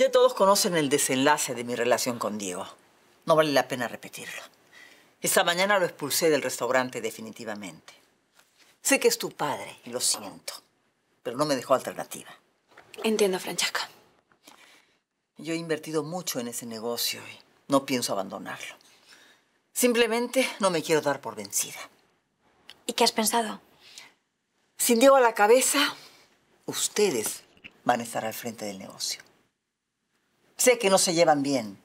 Ya todos conocen el desenlace de mi relación con Diego. No vale la pena repetirlo. Esta mañana lo expulsé del restaurante definitivamente. Sé que es tu padre y lo siento, pero no me dejó alternativa. Entiendo, Francesca. Yo he invertido mucho en ese negocio y no pienso abandonarlo. Simplemente no me quiero dar por vencida. ¿Y qué has pensado? Sin Diego a la cabeza, ustedes van a estar al frente del negocio. Sé que no se llevan bien.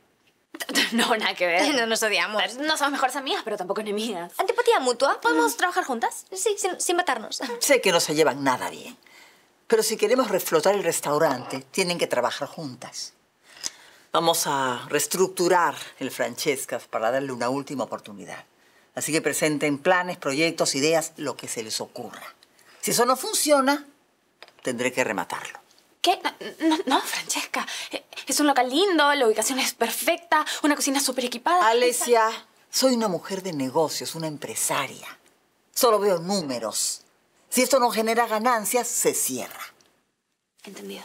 No, nada que ver. No nos odiamos. No somos mejores amigas, pero tampoco enemigas. Antipatía mutua. ¿Podemos mm. trabajar juntas? Sí, sin, sin matarnos. Sé que no se llevan nada bien. Pero si queremos reflotar el restaurante, tienen que trabajar juntas. Vamos a reestructurar el Francesca para darle una última oportunidad. Así que presenten planes, proyectos, ideas, lo que se les ocurra. Si eso no funciona, tendré que rematarlo. ¿Qué? No, Francesca. Es un local lindo, la ubicación es perfecta, una cocina súper equipada. Alesia, soy una mujer de negocios, una empresaria. Solo veo números. Si esto no genera ganancias, se cierra. Entendido.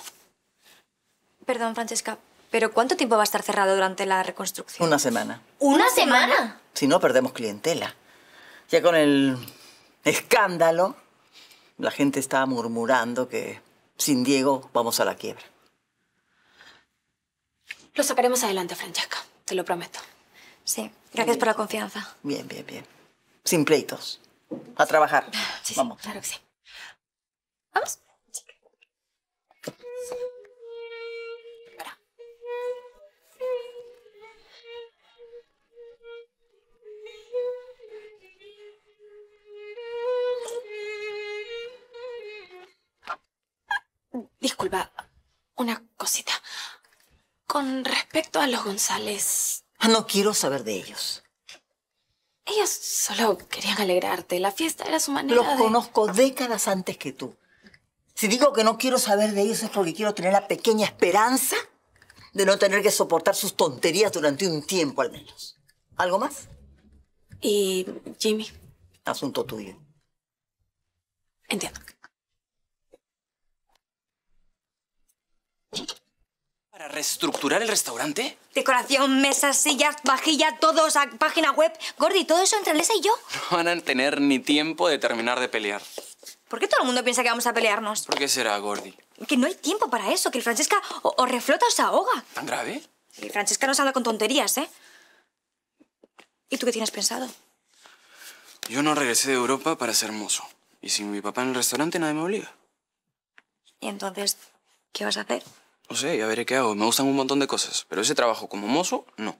Perdón, Francesca, pero ¿cuánto tiempo va a estar cerrado durante la reconstrucción? Una semana. ¿Una, semana? Si no, perdemos clientela. Ya con el escándalo, la gente estaba murmurando que sin Diego vamos a la quiebra. Lo sacaremos adelante, Francesca. Te lo prometo. Sí. Gracias por la confianza. Bien, bien, bien. Sin pleitos. A trabajar. Sí, vamos. claro que sí. ¿Vamos? Respecto a los González... Ah, no quiero saber de ellos. Ellos solo querían alegrarte. La fiesta era su manera Los conozco décadas antes que tú. Si digo que no quiero saber de ellos es porque quiero tener la pequeña esperanza de no tener que soportar sus tonterías durante un tiempo al menos. ¿Algo más? Y Jimmy. Asunto tuyo. Entiendo. ¿Para reestructurar el restaurante? Decoración, mesas, sillas, vajilla, todo, página web. Gordi, todo eso entre Lesa y yo. No van a tener ni tiempo de terminar de pelear. ¿Por qué todo el mundo piensa que vamos a pelearnos? ¿Por qué será, Gordi? Que no hay tiempo para eso, que el Francesca o, reflota o se ahoga. ¿Tan grave? El Francesca no se anda con tonterías, ¿eh? ¿Y tú qué tienes pensado? Yo no regresé de Europa para ser mozo. Y sin mi papá en el restaurante nadie me obliga. ¿Y entonces qué vas a hacer? No sé, ya veré qué hago. Me gustan un montón de cosas, pero ese trabajo como mozo, no.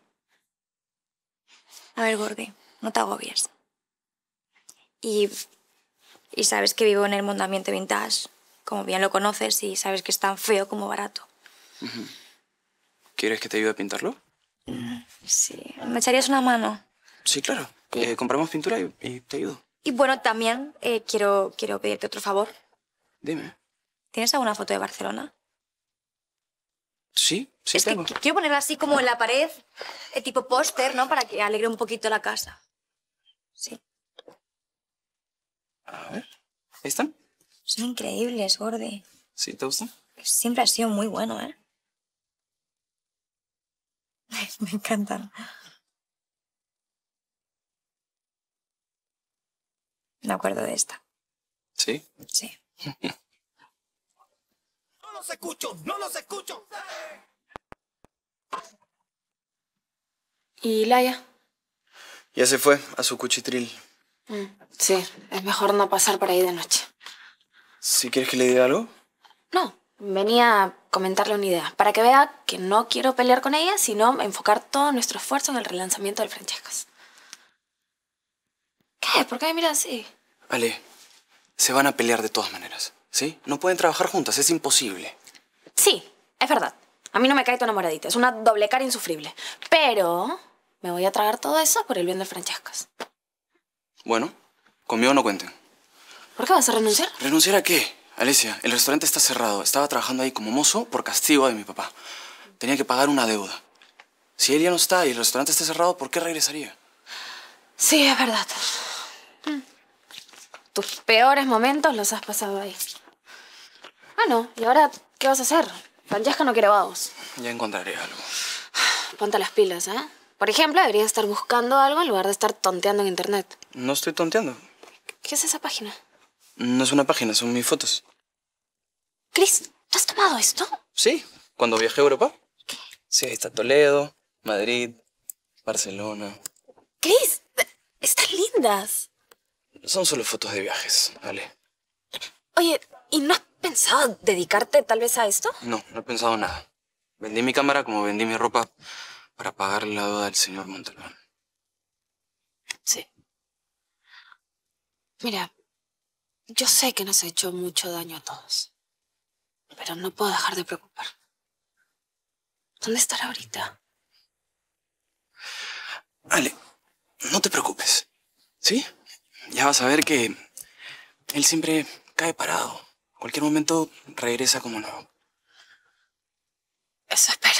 A ver, Gordi, no te agobies. Y, y sabes que vivo en el mundo ambiente vintage, como bien lo conoces, y sabes que es tan feo como barato. ¿Quieres que te ayude a pintarlo? Sí. ¿Me echarías una mano? Sí, claro. Eh, compramos pintura y, te ayudo. Y bueno, también eh, quiero, quiero pedirte otro favor. Dime. ¿Tienes alguna foto de Barcelona? Sí, sí tengo. quiero ponerla así como en la pared, eh, tipo póster, ¿no? Para que alegre un poquito la casa. Sí. A ver. están? Son increíbles, Gordy. ¿Sí? ¿Te gustan? Siempre ha sido muy bueno, ¿eh? Me encantan. Me acuerdo de esta. ¿Sí? Sí. ¡No los escucho, no los escucho. ¿Y Laia? Ya se fue a su cuchitril. Mm, sí, es mejor no pasar por ahí de noche. ¿Si quieres que le diga algo? No, venía a comentarle una idea. Para que vea que no quiero pelear con ella, sino enfocar todo nuestro esfuerzo en el relanzamiento del Francescas. ¿Qué? ¿Por qué me miras así? Ale, se van a pelear de todas maneras. ¿Sí? No pueden trabajar juntas, es imposible. Sí, es verdad. A mí no me cae tu enamoradita, es una doble cara insufrible. Pero me voy a tragar todo eso por el bien de Francescas. Bueno, conmigo no cuenten. ¿Por qué vas a renunciar? ¿Renunciar a qué? Alicia, el restaurante está cerrado. Estaba trabajando ahí como mozo por castigo de mi papá. Tenía que pagar una deuda. Si él ya no está y el restaurante está cerrado, ¿por qué regresaría? Sí, es verdad. Mm. Tus peores momentos los has pasado ahí. Bueno, ah, ¿y ahora qué vas a hacer? Francesca no quiere vagos. Ya encontraré algo. Ponta las pilas, ¿eh? Por ejemplo, deberías estar buscando algo en lugar de estar tonteando en internet. No estoy tonteando. ¿Qué es esa página? No es una página, son mis fotos. Chris, ¿tú has tomado esto? Sí, cuando viajé a Europa. ¿Qué? Sí, ahí está Toledo, Madrid, Barcelona. Chris, eh, están lindas. Son solo fotos de viajes, vale. Oye, ¿y no pensado dedicarte tal vez a esto? No, no he pensado nada. Vendí mi cámara como vendí mi ropa para pagar la deuda del señor Montalbán. Sí. Mira, yo sé que nos ha hecho mucho daño a todos, pero no puedo dejar de preocupar. ¿Dónde estará ahorita? Ale, no te preocupes, ¿sí? Ya vas a ver que él siempre cae parado cualquier momento regresa como nuevo. Eso espero.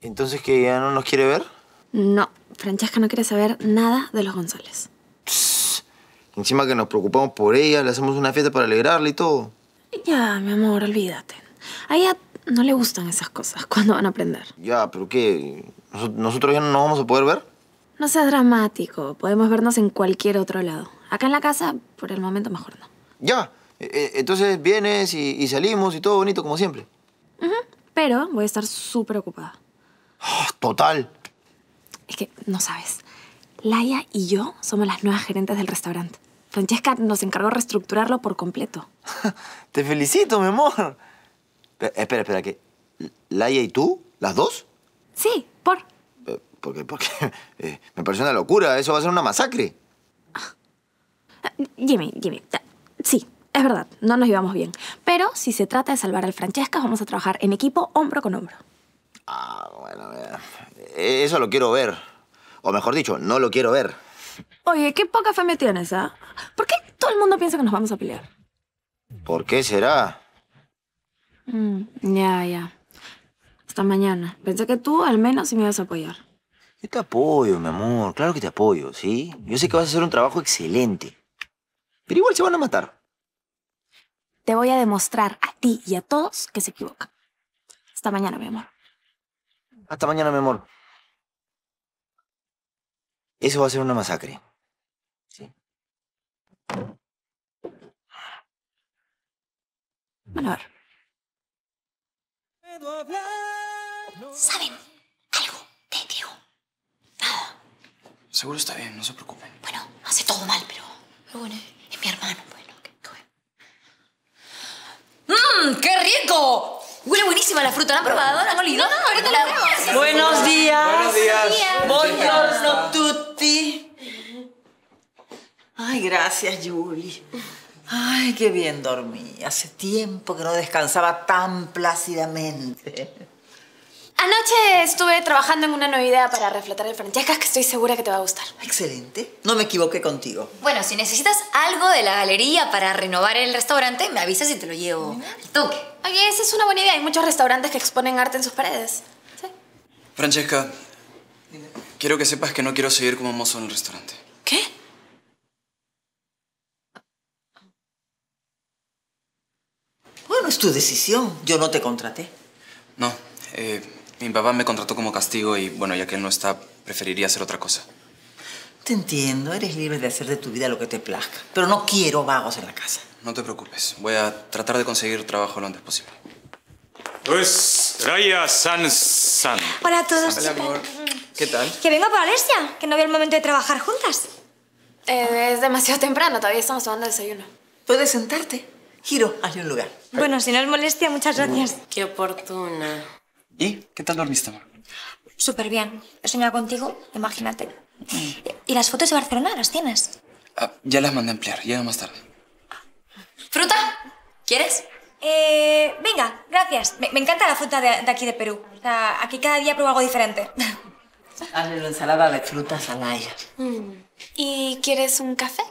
¿Entonces que ya no nos quiere ver? No, Francesca no quiere saber nada de los González. Encima que nos preocupamos por ella, le hacemos una fiesta para alegrarla y todo. Ya, mi amor, olvídate. A ella no le gustan esas cosas cuando van a aprender. Ya, pero ¿qué? ¿Nosotros ya no nos vamos a poder ver? No sea dramático. Podemos vernos en cualquier otro lado. Acá en la casa, por el momento, mejor no. Ya. E, e, entonces vienes y, salimos y todo bonito como siempre. Pero voy a estar súper ocupada. Ah, total. Es que no sabes. Laia y yo somos las nuevas gerentes del restaurante. Francesca nos encargó reestructurarlo por completo. Te felicito, mi amor. espera, espera, ¿qué? ¿Laia y tú? ¿Las dos? Sí, por. Porque, porque eh, me parece una locura. Eso va a ser una masacre. Ah, Jimmy, Jimmy, sí, es verdad, no nos llevamos bien. Pero si se trata de salvar al Francesca, vamos a trabajar en equipo hombro con hombro. Ah, bueno, eh, eh, eso lo quiero ver. O mejor dicho, no lo quiero ver. Oye, qué poca fe me tienes, ¿ah? ¿eh? ¿Por qué todo el mundo piensa que nos vamos a pelear? ¿Por qué será? Mm, ya, ya. Hasta mañana. Pensé que tú al menos sí me ibas a apoyar. Yo te apoyo, mi amor. Claro que te apoyo, ¿sí? Yo sé que vas a hacer un trabajo excelente. Pero igual se van a matar. Te voy a demostrar a ti y a todos que se equivocan. Hasta mañana, mi amor. Hasta mañana, mi amor. Eso va a ser una masacre. ¿Sí? Bueno, a ver. ¿Saben? Seguro está bien, no se preocupen. Bueno, hace todo mal, pero, bueno, es mi hermano. Bueno, pues, qué bueno. ¡Mmm, qué rico! Huele buenísima la fruta, ¿la han probado? ¿La han No, ahorita la Buenos días. Buenos días. Buongiorno tutti. Ay, gracias, Julie. Ay, qué bien dormí. Hace tiempo que no descansaba tan plácidamente. Anoche estuve trabajando en una nueva idea para reflotar el Francesca que estoy segura que te va a gustar. Excelente. No me equivoqué contigo. Bueno, si necesitas algo de la galería para renovar el restaurante, me avisas y te lo llevo al toque. Oye, esa es una buena idea. Hay muchos restaurantes que exponen arte en sus paredes. ¿Sí? Francesca, quiero que sepas que no quiero seguir como mozo en el restaurante. ¿Qué? Bueno, es tu decisión. Yo no te contraté. No, eh... Mi papá me contrató como castigo y, bueno, ya que él no está, preferiría hacer otra cosa. Te entiendo, eres libre de hacer de tu vida lo que te plazca, pero no quiero vagos en la casa. No te preocupes, voy a tratar de conseguir trabajo lo antes posible. Pues, Raya San Hola a todos. Hola, amor. ¿Qué tal? Que vengo por Alesia, que no había el momento de trabajar juntas. Eh, es demasiado temprano, todavía estamos tomando desayuno. ¿Puedes sentarte? Giro, hazle un lugar. Bueno, si no es molestia, muchas gracias. Qué oportuna. ¿Y qué tal dormiste, amor? Súper bien. He soñado contigo, imagínate. Mm. ¿Y las fotos de Barcelona las tienes? Ah, ya las mandé a emplear. llega más tarde. ¿Fruta? ¿Quieres? Eh, venga, gracias. Me, encanta la fruta de, aquí de Perú. O sea, aquí cada día pruebo algo diferente. Hazle una ensalada de frutas a Naya. Mm. ¿Y quieres un café?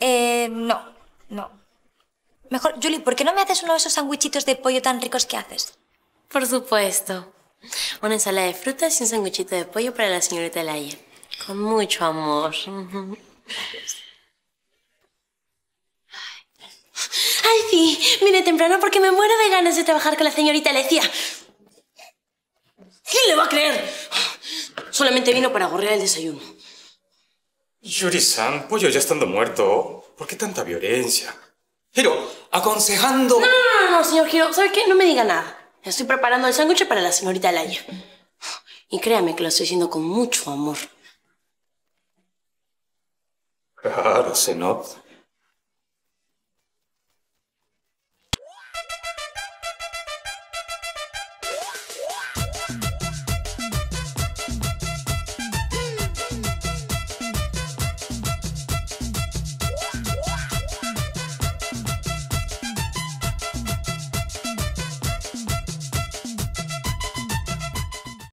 Eh, no, no. Mejor, Julie, ¿por qué no me haces uno de esos sandwichitos de pollo tan ricos que haces? Por supuesto. Una ensalada de frutas y un sanguchito de pollo para la señorita Laia. Con mucho amor. ¡Ay, sí! vine temprano porque me muero de ganas de trabajar con la señorita Lecia. ¿Quién le va a creer? Solamente vino para gorrear el desayuno. Yuri-san, pollo ya estando muerto. ¿Por qué tanta violencia? Hiro, aconsejando... No, no, no, señor Hiro. ¿Sabe qué? No me diga nada. Estoy preparando el sándwich para la señorita Laya Y créame que lo estoy haciendo con mucho amor. Claro, se nota.